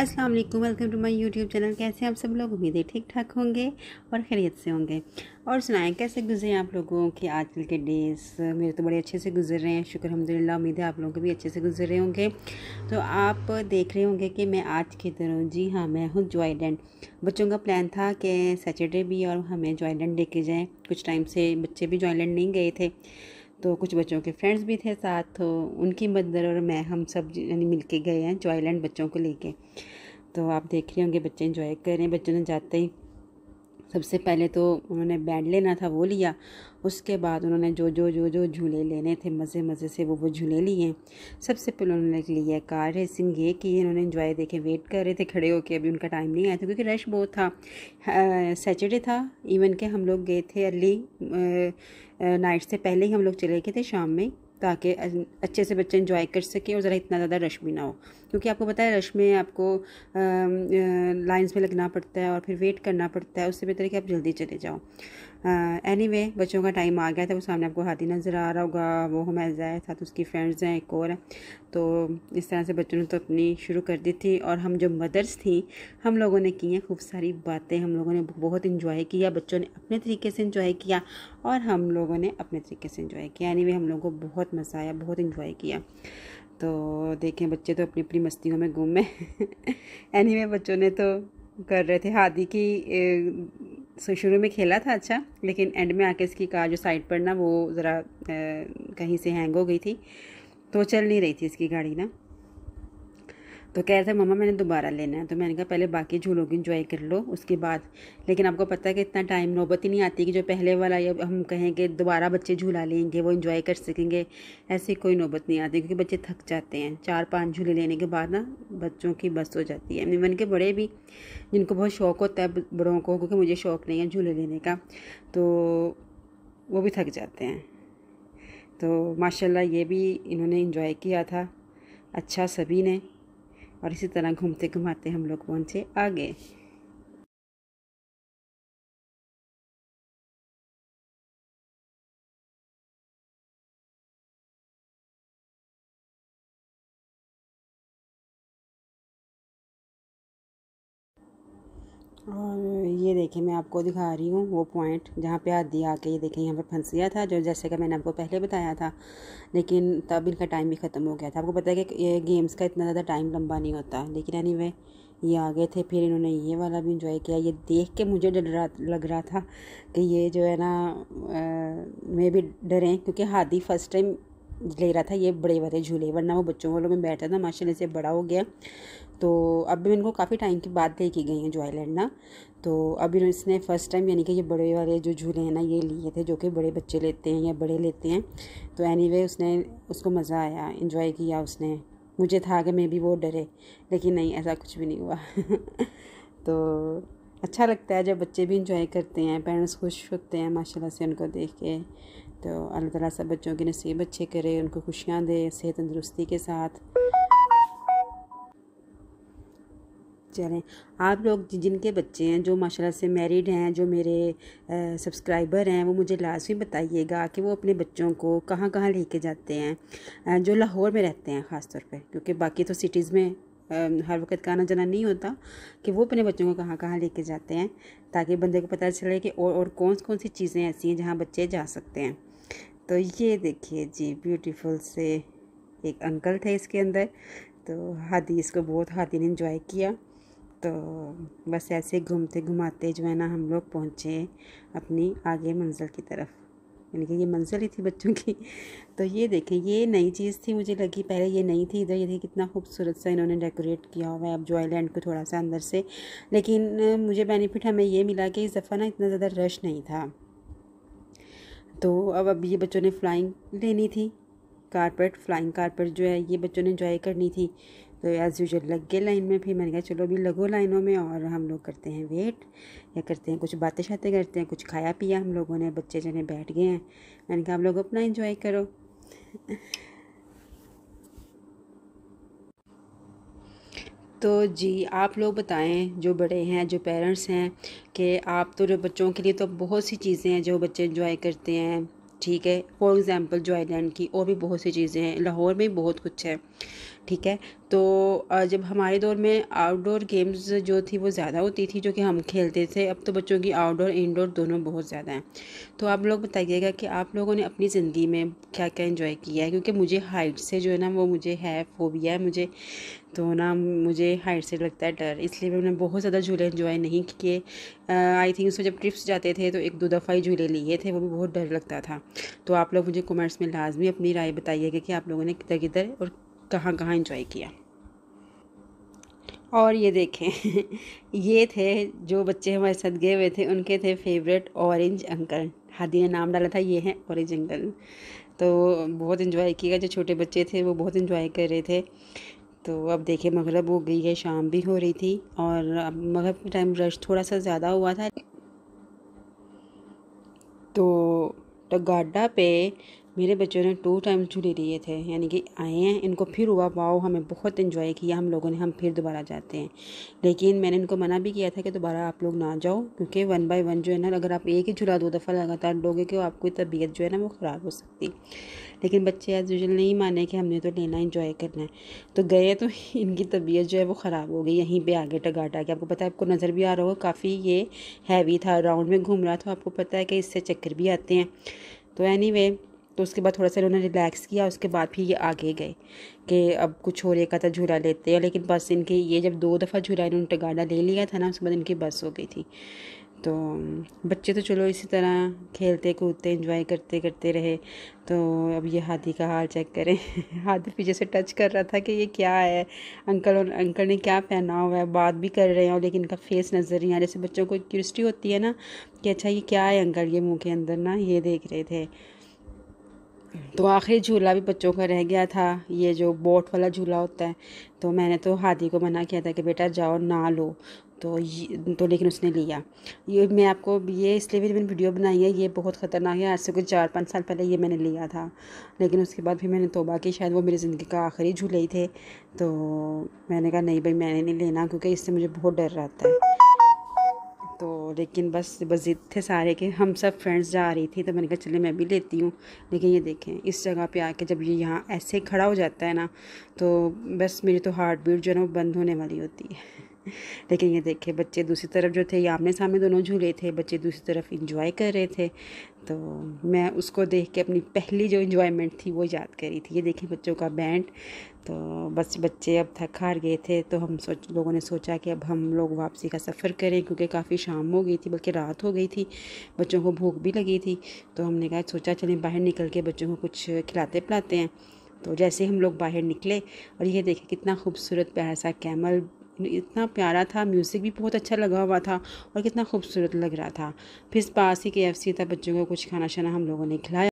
अस्सलाम वालेकुम welcome to my YouTube channel कैसे हैं आप सब लोग उम्मीदें ठीक ठाक होंगे और खैरियत से होंगे और सुनाएं कैसे गुजरे आप लोगों के आजकल के डेज़ मेरे तो बड़े अच्छे से गुजर रहे हैं शुक्र अलहमदिल्ला उम्मीद है आप लोगों के भी अच्छे से गुजर रहे होंगे तो आप देख रहे होंगे कि मैं आज किधर हूँ जी हाँ मैं हूँ जॉयलैंड बच्चों का प्लान था कि सैटरडे भी और हमें जॉयलैंड लेके जाएँ कुछ टाइम से बच्चे भी जॉयलैंड नहीं गए थे तो कुछ बच्चों के फ्रेंड्स भी थे साथ तो उनकी मदर और मैं हम सब यानी मिल के गए हैं जॉयलैंड बच्चों को लेके तो आप देख रहे होंगे बच्चे इंजॉय कर रहे हैं बच्चों ने जाते ही सबसे पहले तो उन्होंने बैंड लेना था वो लिया उसके बाद उन्होंने जो जो जो जो झूले लेने थे मज़े मज़े से वो वो झूले लिए सबसे पहले उन्होंने लिया कार रेसिंग ये की उन्होंने इन्जॉय देखे वेट कर रहे थे खड़े होके अभी उनका टाइम नहीं आया था क्योंकि रश बहुत था सैटरडे था इवन के हम लोग गए थे अर्ली नाइट से पहले ही हम लोग चले गए थे शाम में ताकि अच्छे से बच्चे इन्जॉय कर सकें और ज़रा इतना ज़्यादा रश भी ना हो क्योंकि आपको पता है रश में आपको लाइन्स में लगना पड़ता है और फिर वेट करना पड़ता है उससे बेहतर है कि आप जल्दी चले जाओ एनी वे बच्चों का टाइम आ गया था वो सामने आपको हाथी नज़र आ रहा होगा वो हम जाए है साथ उसकी फ्रेंड्स हैं एक और तो इस तरह से बच्चों ने तो अपनी शुरू कर दी थी और हम जो मदर्स थी हम लोगों ने की हैं खूब सारी बातें हम लोगों ने बहुत इन्जॉय किया बच्चों ने अपने तरीके से इन्जॉय किया और हम लोगों ने अपने तरीके से इन्जॉय किया एनी anyway, हम लोगों को बहुत मज़ा आया बहुत इन्जॉय किया तो देखें बच्चे तो अपनी अपनी मस्तियों में गुम है एनी वे बच्चों ने तो कर रहे थे हादी की शुरू में खेला था अच्छा लेकिन एंड में आके इसकी कार जो साइड पर ना वो ज़रा कहीं से हैंग हो गई थी तो चल नहीं रही थी इसकी गाड़ी ना तो कह रहे थे मम्मा मैंने दोबारा लेना है तो मैंने कहा पहले बाकी झूलों को इन्जॉय कर लो उसके बाद लेकिन आपको पता है कि इतना टाइम नौबत ही नहीं आती कि जो पहले वाला या हम कहें कि दोबारा बच्चे झूला लेंगे वो इन्जॉय कर सकेंगे ऐसी कोई नौबत नहीं आती क्योंकि बच्चे थक जाते हैं चार पाँच झूले लेने के बाद ना बच्चों की बस हो जाती है इवन के बड़े भी जिनको बहुत शौक़ होता है बड़ों को क्योंकि मुझे शौक़ नहीं है झूले लेने का तो वो भी थक जाते हैं तो माशाल्लाह ये भी इन्होंने इन्जॉय किया था अच्छा सभी ने और इसी तरह घूमते घुमाते हम लोग पहुँचे आगे और ये देखें मैं आपको दिखा रही हूँ वो पॉइंट जहाँ पे हाथ दिया आके ये देखें यहाँ पे फंस गया था जो जैसे कि मैंने आपको पहले बताया था लेकिन तब इनका टाइम भी ख़त्म हो गया था आपको पता है कि ये गेम्स का इतना ज़्यादा टाइम लंबा नहीं होता लेकिन यानी वे ये आ गए थे फिर इन्होंने ये वाला भी इंजॉय किया ये देख के मुझे डर रहा लग रहा था कि ये जो है ना मैं भी डरें क्योंकि हादी फर्स्ट टाइम ले रहा था ये बड़े वाले झूले वरना वो बच्चों वालों में बैठा था माशाल्लाह से बड़ा हो गया तो अभी इनको काफ़ी टाइम के बाद लेके गई हैं जो आइलैंड ना तो अभी इसने फर्स्ट टाइम यानी कि ये बड़े वाले जो झूले हैं ना ये लिए थे जो कि बड़े बच्चे लेते हैं या बड़े लेते हैं तो एनी anyway, उसने उसको मज़ा आया इन्जॉय किया उसने मुझे था कि मैं भी वो डरे लेकिन नहीं ऐसा कुछ भी नहीं हुआ तो अच्छा लगता है जब बच्चे भी इंजॉय करते हैं पेरेंट्स खुश होते हैं माशाल्लाह से उनको देख के तो अल्लाह ताला सब बच्चों के नसीब अच्छे करे उनको खुशियाँ दे सेहत तंदरुस्ती के साथ चलें आप लोग जिनके बच्चे हैं जो माशाल्लाह से मैरिड हैं जो मेरे सब्सक्राइबर हैं वो मुझे लाजमी बताइएगा कि वो अपने बच्चों को कहाँ कहाँ लेके जाते हैं जो लाहौर में रहते हैं ख़ास तौर पर क्योंकि बाकी तो सिटीज़ में हर वक्त का आना जाना नहीं होता कि वो अपने बच्चों को कहाँ कहाँ लेके जाते हैं ताकि बंदे को पता चले कि और और कौन कौन सी चीज़ें ऐसी हैं जहाँ बच्चे जा सकते हैं तो ये देखिए जी ब्यूटीफुल से एक अंकल थे इसके अंदर तो हादी इसको बहुत हादी ने इंजॉय किया तो बस ऐसे घूमते घुमाते जो है ना हम लोग पहुँचे अपनी आगे मंजिल की तरफ यानी कि ये मंजिल ही थी बच्चों की तो ये देखें ये नई चीज़ थी मुझे लगी पहले ये नई थी इधर ये देखिए कितना खूबसूरत सा इन्होंने डेकोरेट किया हुआ है अब आईलैंड को थोड़ा सा अंदर से लेकिन मुझे बेनिफिट हमें ये मिला कि इस दफ़ा ना इतना ज़्यादा रश नहीं था तो अब अब ये बच्चों ने फ्लाइंग लेनी थी कारपेट फ्लाइंग कारपेट जो है ये बच्चों ने इंजॉय करनी थी तो एज़ यूजल लग गए लाइन में फिर मैंने कहा चलो अभी लगो लाइनों में और हम लोग करते हैं वेट या करते हैं कुछ बातें शातें करते हैं कुछ खाया पिया हम लोगों ने बच्चे जने बैठ गए हैं मैंने कहा आप लोग अपना इंजॉय करो तो जी आप लोग बताएं जो बड़े हैं जो पेरेंट्स हैं कि आप तो बच्चों के लिए तो बहुत सी चीज़ें हैं जो बच्चे इंजॉय करते हैं ठीक है फॉर एग्ज़ाम्पल जॉयलैंड की और भी बहुत सी चीज़ें हैं लाहौर में बहुत कुछ है ठीक है तो जब हमारे दौर में आउटडोर गेम्स जो थी वो ज़्यादा होती थी जो कि हम खेलते थे अब तो बच्चों की आउटडोर इंडोर दोनों बहुत ज़्यादा हैं तो आप लोग बताइएगा कि आप लोगों ने अपनी ज़िंदगी में क्या क्या इन्जॉय किया है क्योंकि मुझे हाइट से जो है ना वो मुझे है फोबिया है मुझे तो ना मुझे हाइट से लगता है डर इसलिए मैंने बहुत ज़्यादा झूले इन्जॉय नहीं किए आई थिंक उसमें जब ट्रिप्स जाते थे तो एक दो दफ़ा ही झूले लिए थे वो भी बहुत डर लगता था तो आप लोग मुझे कमेंट्स में लाजमी अपनी राय बताइएगा कि आप लोगों ने किधर किधर और कहाँ कहाँ इन्जॉय किया और ये देखें ये थे जो बच्चे हमारे साथ गए हुए थे उनके थे फेवरेट ऑरेंज अंकल हादी ने नाम डाला था ये है ऑरेंज अंकल तो बहुत इन्जॉय किया जो छोटे बच्चे थे वो बहुत इन्जॉय कर रहे थे तो अब देखें मगरब हो गई है शाम भी हो रही थी और अब मगरब के टाइम रश थोड़ा सा ज़्यादा हुआ था तो टगाडा पे मेरे बच्चों ने टू टाइम झूले लिए थे यानी कि आए हैं इनको फिर हुआ वाओ हमें बहुत इन्जॉय किया हम लोगों ने हम फिर दोबारा जाते हैं लेकिन मैंने इनको मना भी किया था कि दोबारा आप लोग ना जाओ क्योंकि वन बाय वन जो है ना अगर आप एक ही झूला दो दफ़ा लगातार लोगे तो आपकी तबीयत जो है ना वो ख़राब हो सकती लेकिन बच्चे एज यूजल नहीं माने कि हमने तो लेना इन्जॉय करना है तो गए तो इनकी तबीयत जो है वो ख़राब हो गई यहीं पर आगे टगाटा के आपको पता है आपको नज़र भी आ रहा होगा काफ़ी ये हैवी था राउंड में घूम रहा था आपको पता है कि इससे चक्कर भी आते हैं तो एनी anyway, तो उसके बाद थोड़ा सा इन्होंने रिलैक्स किया उसके बाद फिर ये आगे गए कि अब कुछ हो रहा था झूला लेते हैं लेकिन बस इनके ये जब दो दफ़ा झूला इन्होंने टगाड़ा ले लिया था ना उसके बाद इनकी बस हो गई थी तो बच्चे तो चलो इसी तरह खेलते कूदते इंजॉय करते करते रहे तो अब ये हाथी का हाल चेक करें हाथी पीछे से टच कर रहा था कि ये क्या है अंकल और अंकल ने क्या पहना हुआ है बात भी कर रहे हैं और लेकिन इनका फेस नज़र नहीं आ रहा जैसे बच्चों को क्यूरिस्टी होती है ना कि अच्छा ये क्या है अंकल ये मुँह के अंदर ना ये देख रहे थे तो आखिरी झूला भी बच्चों का रह गया था ये जो बोट वाला झूला होता है तो मैंने तो हादी को मना किया था कि बेटा जाओ ना लो तो तो लेकिन उसने लिया ये मैं आपको ये इसलिए भी मैंने वीडियो बनाई है ये बहुत ख़तरनाक है आज से कुछ चार पाँच साल पहले ये मैंने लिया था लेकिन उसके बाद फिर मैंने तोबा की शायद वो मेरी ज़िंदगी का आखिरी झूले ही थे तो मैंने कहा नहीं भाई मैंने नहीं लेना क्योंकि इससे मुझे बहुत डर रहता है लेकिन बस बजिद थे सारे के हम सब फ्रेंड्स जा रही थी तो मैंने कहा चले मैं भी लेती हूँ लेकिन ये देखें इस जगह पे आके जब ये यहाँ ऐसे खड़ा हो जाता है ना तो बस मेरी तो हार्ट बीट जो है ना वो बंद होने वाली होती है लेकिन ये देखे बच्चे दूसरी तरफ जो थे ये आमने सामने दोनों झूले थे बच्चे दूसरी तरफ इंजॉय कर रहे थे तो मैं उसको देख के अपनी पहली जो इन्जॉयमेंट थी वो याद करी थी ये देखें बच्चों का बैंड तो बस बच्चे अब थक हार गए थे तो हम सोच लोगों ने सोचा कि अब हम लोग वापसी का सफ़र करें क्योंकि काफ़ी शाम हो गई थी बल्कि रात हो गई थी बच्चों को भूख भी लगी थी तो हमने कहा सोचा चलें बाहर निकल के बच्चों को कुछ खिलाते पिलाते हैं तो जैसे हम लोग बाहर निकले और ये देखें कितना खूबसूरत प्यारा सा कैमल इतना प्यारा था म्यूज़िक भी बहुत अच्छा लगा हुआ था और कितना खूबसूरत लग रहा था फिर पास ही के एफ सी था बच्चों को कुछ खाना शाना हम लोगों ने खिलाया